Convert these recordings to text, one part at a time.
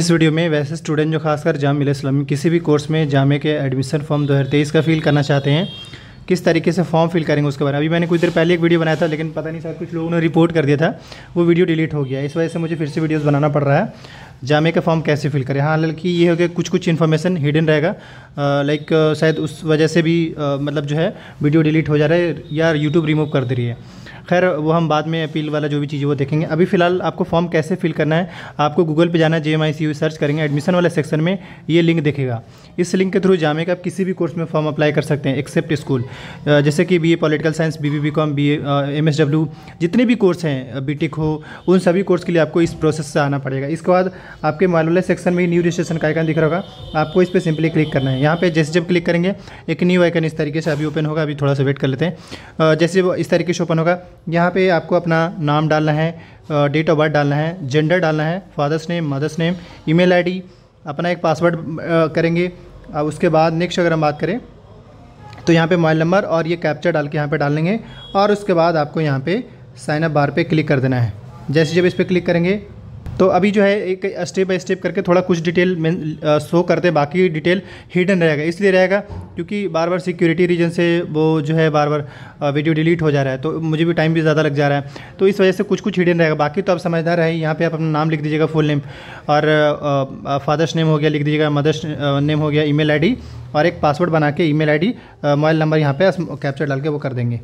इस वीडियो में वैसे स्टूडेंट जो खासकर जाम इस्लामी किसी भी कोर्स में जामे के एडमिशन फॉर्म दो का फिल करना चाहते हैं किस तरीके से फॉर्म फिल करेंगे उसके बारे में अभी मैंने कुछ देर पहले एक वीडियो बनाया था लेकिन पता नहीं सर कुछ लोगों ने रिपोर्ट कर दिया था वो वीडियो डिलीट हो गया इस वजह से मुझे फिर से वीडियोज़ बनाना पड़ रहा है जामे का फॉर्म कैसे फिल करें हाँ हालांकि ये हो गया कुछ कुछ इन्फॉर्मेशन हिडन रहेगा लाइक शायद उस वजह से भी आ, मतलब जो है वीडियो डिलीट हो जा रहा है या यूट्यूब रिमूव कर दे रही है खैर वो हम बाद में अपील वाला जो भी चीज़ वो देखेंगे अभी फिलहाल आपको फॉर्म कैसे फिल करना है आपको गूगल पे जाना है जे एम आई सी सर्च करेंगे एडमिशन वाले सेक्शन में ये लिंक देखेगा इस लिंक के थ्रू जामे का आप किसी भी कोर्स में फॉर्म अप्लाई कर सकते हैं एक्सेप्ट स्कूल जैसे कि B A political science B B B com B M S W जितने भी कोर्स हैं बी टेक e हो उन सभी कोर्स के लिए आपको इस प्रोसेस से आना पड़ेगा इसके बाद आपके मालूम सेक्शन में न्यू रजिस्ट्रेशन का आइकन दिख रहा होगा आपको इस पर सिंपली क्लिक करना है यहाँ पर जैसे जब क्लिक करेंगे एक न्यू आइकन इस तरीके से अभी ओपन होगा अभी थोड़ा सा वेट कर लेते हैं जैसे इस तरीके से ओपन होगा यहाँ पे आपको अपना नाम डालना है डेट ऑफ बर्थ डालना है जेंडर डालना है father's name mother's name email ID अपना एक पासवर्ड करेंगे अब उसके बाद नेक्स्ट अगर हम बात करें तो यहाँ पे मोबाइल नंबर और ये कैप्चर डाल के यहाँ पर डाल लेंगे और उसके बाद आपको यहाँ पे साइन अप बार पे क्लिक कर देना है जैसे जब इस पर क्लिक करेंगे तो अभी जो है एक स्टेप बाई स्टेप करके थोड़ा कुछ डिटेल शो करते हैं बाकी डिटेल हिडन रहेगा इसलिए रहेगा क्योंकि बार बार सिक्योरिटी रीजन से वो जो है बार बार वीडियो डिलीट हो जा रहा है तो मुझे भी टाइम भी ज़्यादा लग जा रहा है तो इस वजह से कुछ कुछ हिडन रहेगा बाकी तो आप समझदार रहे यहाँ पर आप अपना नाम लिख दीजिएगा फुल नेम और फादर्स नेम हो गया लिख दीजिएगा मदर्स नेम हो गया ई मेल और एक पासवर्ड बना के ई मेल मोबाइल नंबर यहाँ पर कैप्चर डाल के वो कर देंगे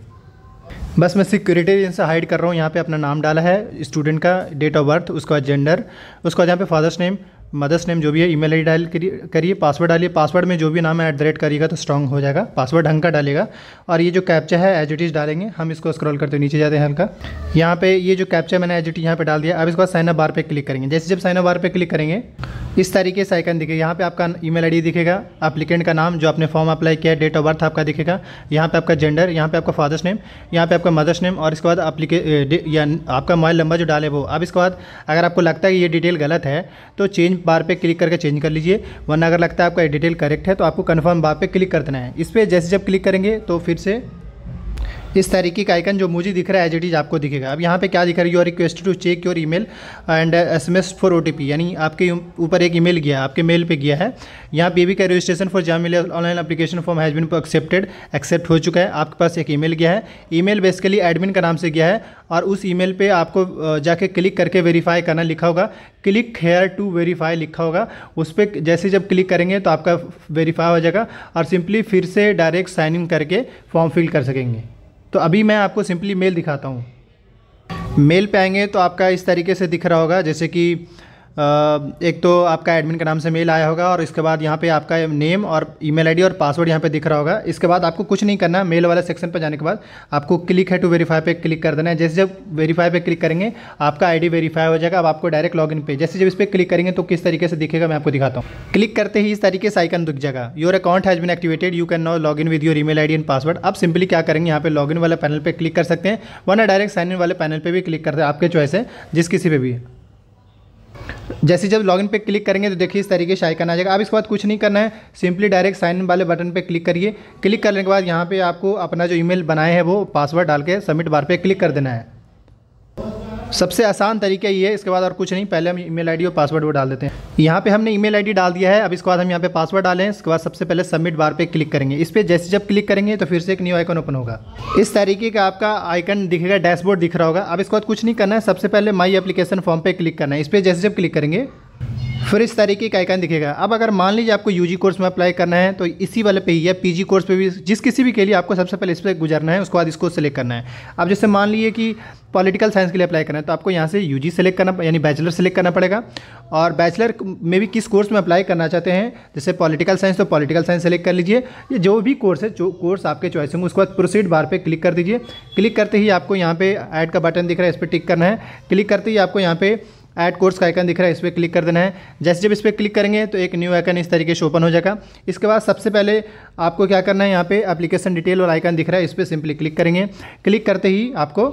बस मैं सिक्योरिटी से हाइड कर रहा हूँ यहाँ पे अपना नाम डाला है स्टूडेंट का डेट ऑफ बर्थ उसके बाद जेंडर उसके बाद यहाँ पे फादर्स नेम मदर्स नेम जो भी है ईमेल आईडी डायल करिए करिए पासवर्ड डालिए पासवर्ड में जो भी नाम है एट द रेट करिएगा तो स्ट्रॉन्ग हो जाएगा पासवर्ड ढंग का डालेगा और ये जो कैप्चा है एज इट इज डालेंगे हम इसको स्क्रॉल करते नीचे जाते हैं हल्का यहाँ पे ये जो कैप्चा मैंने एज इट यहाँ पे डाल दिया अब इसके बाद साइन अप बार पे क्लिक करेंगे जैसे जब साइन अप बार पे क्लिक करेंगे इस तरीके से आइकन दिखेगा यहाँ पे आपका ईमेल आईडी दिखेगा एप्लीकेंट का नाम जो आपने फॉर्म अप्लाई किया डेट ऑफ बर्थ आपका दिखेगा यहाँ पे आपका जेंडर यहाँ पे आपका फादर्स नेम यहाँ पे आपका मदर्स नेम और इसके बाद अप्लीके eh, या आपका मोबाइल नंबर जो डाले वो अब इसके बाद अगर आपको लगता है कि ये डिटेल गलत है तो चेंज बार पे क्लिक करके चेंज कर लीजिए वरना अगर लगता है आपका डिटेल करेक्ट है तो आपको कन्फर्म बार पे क्लिक कर देना है इस पर जैसे जब क्लिक करेंगे तो फिर से इस तरीके का आइकन जो मुझे दिख रहा है एज इट इज आपको दिखेगा अब यहाँ पे क्या दिख रहा है you are request to check your email and S M S for O यानी आपके ऊपर एक ईमेल गया आपके मेल पे गया है यहाँ भी का registration for JAM online application form has been accepted accept हो चुका है आपके पास एक ईमेल गया है मेल बेसिकली एडमिन का नाम से गया है और उस मेल पे आपको जाके क्लिक करके वेरीफाई करना लिखा होगा क्लिक हेयर टू वेरीफाई लिखा होगा उस पर जैसे जब क्लिक करेंगे तो आपका वेरीफाई हो जाएगा और सिंपली फिर से डायरेक्ट साइन इन करके फॉर्म फिल कर सकेंगे तो अभी मैं आपको सिंपली मेल दिखाता हूँ मेल पे आएंगे तो आपका इस तरीके से दिख रहा होगा जैसे कि एक तो आपका एडमिन के नाम से मेल आया होगा और इसके बाद यहाँ पे आपका नेम और ईमेल आईडी और पासवर्ड यहाँ पे दिख रहा होगा इसके बाद आपको कुछ नहीं करना मेल वाले सेक्शन पर जाने के बाद आपको क्लिक है टू वेरीफाई पे क्लिक कर देना है जैसे जब वेरीफाई पे क्लिक करेंगे आपका आईडी वेरीफाई हो जाएगा अब आपको डायरेक्ट इन पे जैसे जब इस पर क्लिक करेंगे तो किस तरीके से दिखेगा मैं आपको दिखाता हूँ क्लिक करते ही इस तरीके से आइकन दिख जाएगा your account has been activated you can now log in with your I D and password आप सिंपली क्या करेंगे यहाँ पे इन वाले पैनल पर क्लिक कर सकते हैं वरना डायरेक्ट साइन इन वाले पैनल पर भी क्लिक करते हैं आपके चॉइस है जिस किसी पर भी जैसे जब लॉगिन पे क्लिक करेंगे तो देखिए इस तरीके से आइकन आ जाएगा अब इसके बाद कुछ नहीं करना है सिंपली डायरेक्ट साइन इन वाले बटन पे क्लिक करिए क्लिक करने के बाद यहाँ पे आपको अपना जो ईमेल बनाए हैं वो पासवर्ड डाल के सबमिट बार पे क्लिक कर देना है सबसे आसान तरीका ये है इसके बाद और कुछ नहीं पहले हम ईमेल आईडी और पासवर्ड वो डाल देते हैं यहाँ पे हमने ईमेल आईडी डाल दिया है अब इसके बाद हम यहाँ पे पासवर्ड डालें इसके बाद सबसे पहले सबमिट बार पे क्लिक करेंगे इस पर जैसे जब क्लिक करेंगे तो फिर से एक न्यू आइकन ओपन होगा इस तरीके का आपका आइकन दिखेगा डैशबोर्ड दिख रहा होगा अब इसके बाद कुछ नहीं करना है सबसे पहले माई अपलीकेशन फॉर्म पर क्लिक करना है इस पर जैसे जब क्लिक करेंगे फिर इस तरीके का आइकन दिखेगा अब अगर मान लीजिए आपको यूजी कोर्स में अप्लाई करना है तो इसी वाले पे या पीजी कोर्स पे भी जिस किसी भी के लिए आपको सबसे पहले इस पर गुजरना है उसके बाद इसको सेलेक्ट करना है अब जैसे मान लीजिए कि पॉलिटिकल साइंस के लिए अप्लाई करना है तो आपको यहाँ से जी सेलेक्ट करना यानी बैचलर सेलेक्ट करना पड़ेगा और बैचलर में भी किस कोर्स में अप्लाई करना चाहते हैं जैसे पॉलिटिकल साइंस तो पॉलिटिकल साइंस सेलेक्ट कर लीजिए ये जो भी कोर्स है जो कोर्स आपके चॉइस होंगे उसके बाद प्रोसीड बार पे क्लिक कर दीजिए क्लिक करते ही आपको यहाँ पे ऐड का बटन दिख रहा है इस पर टिक करना है क्लिक करते ही आपको यहाँ पर ऐड कोर्स का आइकन दिख रहा है इस पर क्लिक कर देना है जैसे जब इस पर क्लिक करेंगे तो एक न्यू आइकन इस तरीके से ओपन हो जाएगा इसके बाद सबसे पहले आपको क्या करना है यहाँ पे एप्लीकेशन डिटेल और आइकन दिख रहा है इस पर सिंपली क्लिक करेंगे क्लिक करते ही आपको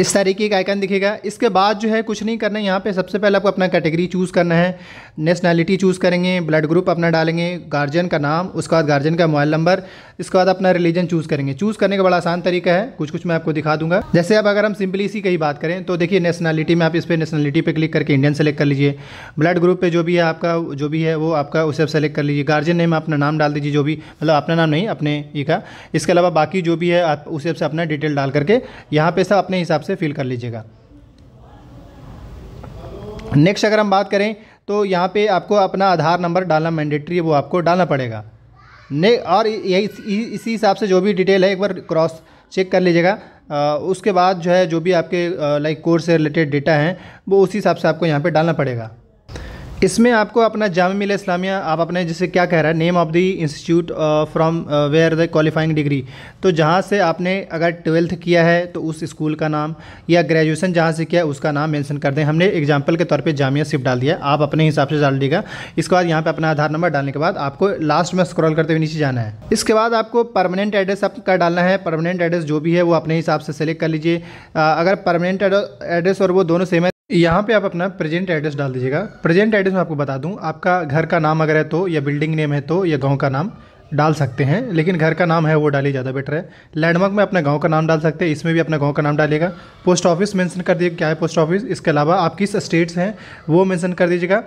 इस तरीके का आइकन दिखेगा इसके बाद जो है कुछ नहीं करना है यहाँ पर सबसे पहले आपको अपना कैटेगरी चूज़ करना है नेशनैलिटी चूज़ करेंगे ब्लड ग्रुप अपना डालेंगे गार्जियन का नाम उसके बाद गार्जियन का मोबाइल नंबर इसके बाद अपना रिलीजन चूज़ करेंगे चूज़ करने का बड़ा आसान तरीका है कुछ कुछ मैं आपको दिखा दूंगा जैसे अब अगर हम सिंपली इसी की बात करें तो देखिए नेशनैलिटी में आप इस पर नेशनैलिटी पर क्लिक करके इंडियन सेलेक्ट कर लीजिए ब्लड ग्रुप पे जो भी है आपका जो भी है वो आपका उसे सेलेक्ट कर लीजिए गार्जियन नेम अपना नाम डाल दीजिए जो भी मतलब अपना नाम नहीं अपने ये का इसके अलावा बाकी जो भी है आप उसे से अपना डिटेल डाल करके यहाँ पे सब अपने हिसाब से फिल कर लीजिएगा नेक्स्ट अगर हम बात करें तो यहाँ पर आपको अपना आधार नंबर डालना मैंडेटरी है वो आपको डालना पड़ेगा ने और यही इसी हिसाब से जो भी डिटेल है एक बार क्रॉस चेक कर लीजिएगा उसके बाद जो है जो भी आपके लाइक कोर्स से रिलेटेड डेटा हैं वो उसी हिसाब से आपको यहाँ पे डालना पड़ेगा इसमें आपको अपना जाम मिल इस्लामिया आप अपने जैसे क्या कह रहा है name of the institute from where the qualifying degree तो जहाँ से आपने अगर ट्वेल्थ किया है तो उस स्कूल का नाम या ग्रेजुएशन जहाँ से किया है उसका नाम मेंशन कर दें हमने एग्जांपल के तौर पे जामिया सिर्फ डाल दिया आप अपने हिसाब से डाल दीजिएगा इसके बाद यहाँ पर अपना आधार नंबर डालने के बाद आपको लास्ट में स्क्रॉल करते हुए नीचे जाना है इसके बाद आपको परमानेंट एड्रेस आपका डालना है परमानेंट एड्रेस जो भी है वो अपने हिसाब से सेलेक्ट कर लीजिए uh, अगर परमानेंट एड्रेस और वो दोनों सेम यहाँ पे आप अपना प्रेजेंट एड्रेस डाल दीजिएगा प्रेजेंट एड्रेस मैं आपको बता दूँ आपका घर का नाम अगर है तो या बिल्डिंग नेम है तो या गाँव का नाम डाल सकते हैं लेकिन घर का नाम है वो डाली ज़्यादा बेटर है लैंडमार्क में अपना गांव का नाम डाल सकते हैं इसमें भी अपना गांव का नाम डालिएगा पोस्ट ऑफिस मेंशन कर दिए क्या है पोस्ट ऑफिस इसके अलावा आप किस स्टेट्स हैं वो मेंशन कर दीजिएगा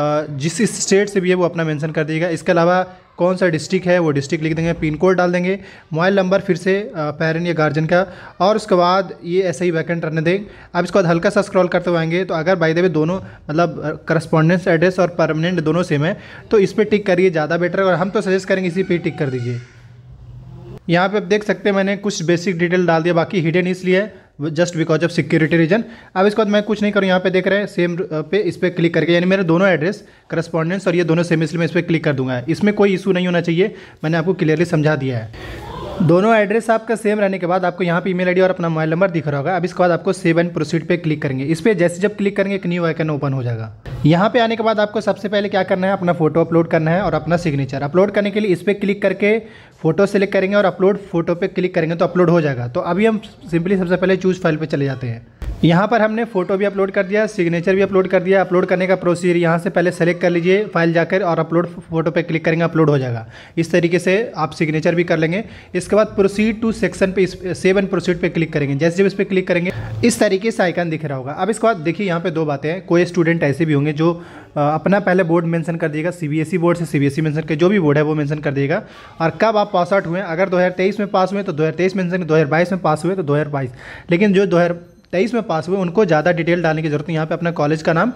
जिस स्टेट से भी है वो अपना मेंशन कर दीजिएगा इसके अलावा कौन सा डिस्ट्रिक्ट है वो डिस्ट्रिक्ट लिख देंगे पिन कोड डाल देंगे मोबाइल नंबर फिर से पेरेंट या गार्जियन का और उसके बाद ये ऐसे ही वैकेंट रहने दें अब इसके बाद हल्का सा स्क्रॉल करते हुएंगे तो अगर बाई द वे दोनों मतलब करस्पॉन्डेंस एड्रेस और परमानेंट दोनों सेम है तो इस पर टिक करिए ज़्यादा बेटर है और हम तो सजेस्ट करेंगे इसी पर टिक कर दीजिए यहाँ पर आप देख सकते हैं मैंने कुछ बेसिक डिटेल डाल दिया बाकी हिडन इसलिए just because of security reason अब इसके बाद मैं कुछ नहीं करूँ यहाँ पे देख रहे हैं सेम पे इस पर क्लिक करके यानी मेरे दोनों एड्रेस करस्पॉन्डेंस और ये दोनों सेम इसलिए मैं इस पर क्लिक कर दूंगा इसमें कोई इशू नहीं होना चाहिए मैंने आपको क्लियरली समझा दिया है दोनों एड्रेस आपका सेम रहने के बाद आपको यहाँ पे ईमेल आईडी और अपना मोबाइल नंबर दिख रहा होगा अब इसके बाद आपको सेव एंड प्रोसीड पे क्लिक करेंगे इस पर जैसे जब क्लिक करेंगे एक न्यू आइकन ओपन हो जाएगा यहाँ पे आने के बाद आपको सबसे पहले क्या करना है अपना फोटो अपलोड करना है और अपना सिग्नेचर अपलोड करने के लिए इस पर क्लिक करके फोटो सेलेक्ट करेंगे और अपलोड फोटो पर क्लिक करेंगे तो अपलोड हो जाएगा तो अभी हम सिंपली सबसे पहले चूज़ फाइल पर चले जाते हैं यहाँ पर हमने फोटो भी अपलोड कर दिया सिग्नेचर भी अपलोड कर दिया अपलोड करने का प्रोसीजर यहाँ से पहले सेलेक्ट कर लीजिए फाइल जाकर और अपलोड फोटो पे क्लिक करेंगे अपलोड हो जाएगा इस तरीके से आप सिग्नेचर भी कर लेंगे इस इसके बाद प्रोसीड टू सेक्शन पे सेवन प्रोसीड पे क्लिक करेंगे जैसे जब इस पर क्लिक करेंगे इस तरीके से आइकन दिख रहा होगा अब इसके बाद देखिए यहाँ पे दो बातें हैं कोई स्टूडेंट ऐसे भी होंगे जो अपना पहले बोर्ड मेंशन कर दिएगा सीबीएसई बोर्ड से सीबीएसई मेंशन कर जो भी बोर्ड है वो मेंशन कर देगा और कब आप पास आउट हुए अगर दो में पास हुए तो दो मेंशन 2022 में पास हुए तो दो लेकिन जो तेईस में पास हुए उनको ज़्यादा डिटेल डालने की जरूरत है यहाँ पे अपना कॉलेज का नाम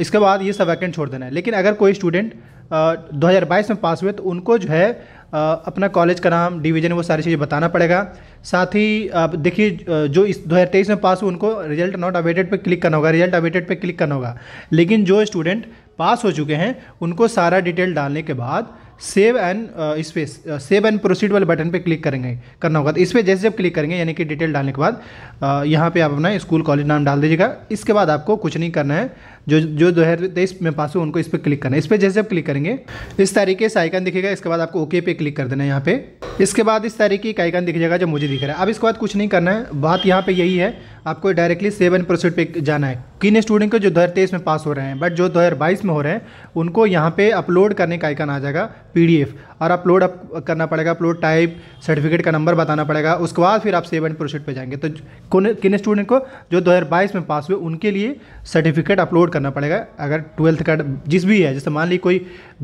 इसके बाद ये सब वैकेंट छोड़ देना है लेकिन अगर कोई स्टूडेंट दो हज़ार बाईस में पास हुए तो उनको जो है अपना कॉलेज का नाम डिवीजन वो सारी चीज़ें बताना पड़ेगा साथ ही आप देखिए जो इस तेईस में पास हुए उनको रिजल्ट नॉट अवेटेड पे क्लिक करना होगा रिजल्ट अवेटेड पे क्लिक करना होगा लेकिन जो स्टूडेंट पास हो चुके हैं उनको सारा डिटेल डालने के बाद save and space save and proceed वाले बटन पे क्लिक करेंगे करना होगा तो इस पर जैसे जब क्लिक करेंगे यानी कि डिटेल डालने के बाद यहाँ पे आप अपना स्कूल कॉलेज नाम डाल दीजिएगा इसके बाद आपको कुछ नहीं करना है जो जो दो हज़ार तेईस में पास हो उनको इस पर क्लिक करना है इस पर जैसे आप क्लिक करेंगे इस तरीके से आइकन दिखेगा इसके बाद आपको ओके पे क्लिक कर देना है यहाँ पे इसके बाद इस तरीके का आइकन दिख जाएगा जो मुझे दिख रहा है अब इसके बाद कुछ नहीं करना है बात यहाँ पे यही है आपको डायरेक्टली सेवन परसेंट पे जाना है किन स्टूडेंट को जो दो हज़ार तेईस में पास हो रहे हैं बट जो दो हज़ार बाईस में हो रहे हैं उनको यहाँ पे अपलोड करने का आइकन आ जाएगा पीडीएफ और अपलोड अप करना पड़ेगा अपलोड टाइप सर्टिफिकेट का नंबर बताना पड़ेगा उसके बाद फिर आप सेवन परसेंट पे जाएंगे तो किन स्टूडेंट को जो दो में पास हुए उनके लिए सर्टिफिकेट अपलोड करना पड़ेगा अगर ट्वेल्थ का जिस भी है जैसे मान लीजिए कोई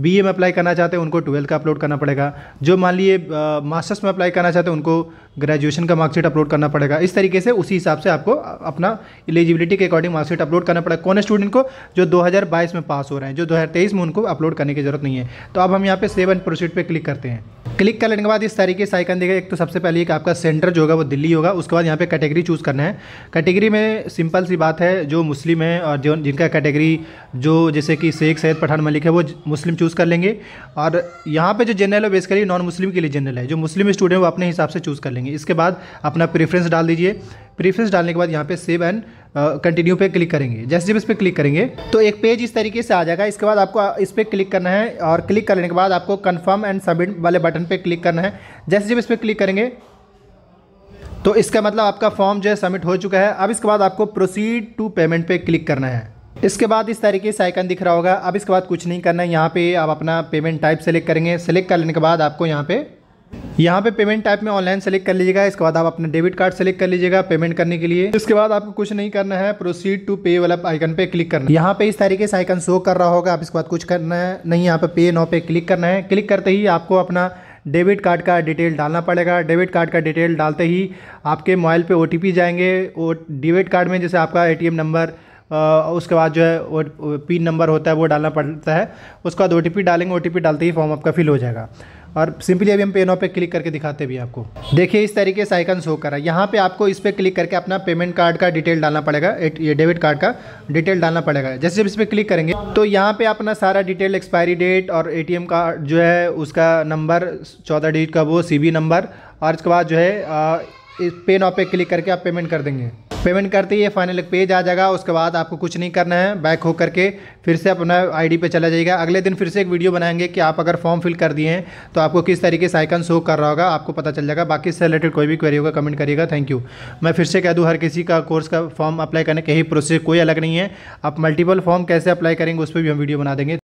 बी में अप्लाई करना चाहते हैं उनको ट्वेल्थ का अपलोड करना पड़ेगा जो मान लीजिए मास्टर्स में अप्लाई करना चाहते हैं उनको ग्रेजुएशन का मार्कशीट अपलोड करना पड़ेगा इस तरीके से उसी हिसाब से आपको अपना एलिजिबिलिटी के अकॉर्डिंग मार्कशीट अपलोड करना पड़ेगा कौन स्टूडेंट को जो 2022 में पास हो रहे हैं जो 2023 में उनको अपलोड करने की जरूरत नहीं है तो अब हम यहाँ पे सेवन प्रोसीड पे क्लिक करते हैं क्लिक कर लेने के बाद इस तरीके से आइकन देगा एक तो सबसे पहले एक आपका सेंटर जो होगा वो दिल्ली होगा उसके बाद यहाँ पे कैटेगरी चूज़ करना है कैटेगरी में सिंपल सी बात है जो मुस्लिम है और जो जिनका कैटेगरी जो जैसे कि शेख सैद पठान मलिक है वो मुस्लिम चूज़ कर लेंगे और यहाँ पर जो जनरल है बेसिकली नॉन मुस्लिम के लिए जनरल है जो मुस्लिम स्टूडेंट वो अपने हिसाब से चूज़ कर लेंगे देंगे इसके बाद अपना प्रेफरेंस डाल दीजिए प्रीफ्रेंस डालने के बाद यहाँ पे सेव एंड कंटिन्यू पे क्लिक करेंगे जैसे जब इस पर क्लिक करेंगे तो एक पेज इस तरीके से आ जाएगा इसके बाद आपको uh, इस पर क्लिक करना है और क्लिक करने के बाद आपको कन्फर्म एंड सबमिट वाले बटन पर क्लिक करना है जैसे जब इस पर क्लिक करेंगे तो इसका मतलब आपका फॉर्म जो है सबमिट हो चुका है अब इसके बाद आपको प्रोसीड टू पेमेंट पे क्लिक करना है इसके बाद इस तरीके से आइकन दिख रहा होगा अब इसके बाद कुछ नहीं करना है यहाँ पे आप अपना पेमेंट टाइप सेलेक्ट करेंगे सेलेक्ट कर लेने के बाद आपको यहाँ पे यहाँ पे पेमेंट टाइप में ऑनलाइन सेलेक्ट कर लीजिएगा इसके बाद आप अपना डेबिट कार्ड सेलेक्ट कर लीजिएगा पेमेंट करने के लिए इसके बाद आपको कुछ नहीं करना है प्रोसीड टू पे वाला आइकन पे क्लिक करना है यहाँ पे इस तरीके से आइकन शो कर रहा होगा आप इसके बाद कुछ करना है नहीं यहाँ पे पे नो पे क्लिक करना है क्लिक करते ही आपको अपना डेबिट कार्ड का डिटेल डालना पड़ेगा डेबिट कार्ड का डिटेल डालते ही आपके मोबाइल पर ओ जाएंगे डेबिट कार्ड में जैसे आपका ए नंबर उसके बाद जो है वो पिन नंबर होता है वो डालना पड़ता है उसके बाद ओ डालेंगे ओ डालते ही फॉर्म आपका फिल हो जाएगा और सिंपली अभी हम पे पे क्लिक करके दिखाते भी आपको देखिए इस तरीके से आइकन शो करा यहाँ पे आपको इस पर क्लिक करके अपना पेमेंट कार्ड का डिटेल डालना पड़ेगा ये डेबिट कार्ड का डिटेल डालना पड़ेगा जैसे जब इस पर क्लिक करेंगे तो यहाँ पे अपना सारा डिटेल एक्सपायरी डेट और ए कार्ड जो है उसका नंबर चौदह डिजिट का वो सी नंबर और उसके बाद जो है इस पे नाव पे क्लिक करके आप पेमेंट कर देंगे पेमेंट करते ही ये फाइनल पेज आ जाएगा उसके बाद आपको कुछ नहीं करना है बैक हो करके फिर से अपना आईडी पे चला जाएगा अगले दिन फिर से एक वीडियो बनाएंगे कि आप अगर फॉर्म फिल कर दिए हैं तो आपको किस तरीके से आइकन शो कर रहा होगा आपको पता चल जाएगा बाकी से रिलेटेड कोई भी क्वेरी होगा कमेंट करिएगा थैंक यू मैं फिर से कह दूँ हर किसी का कोर्स का फॉर्म अप्लाई करने का यही प्रोसेस कोई अलग नहीं है आप मल्टीपल फॉर्म कैसे अप्लाई करेंगे उस पर भी हम वीडियो बना देंगे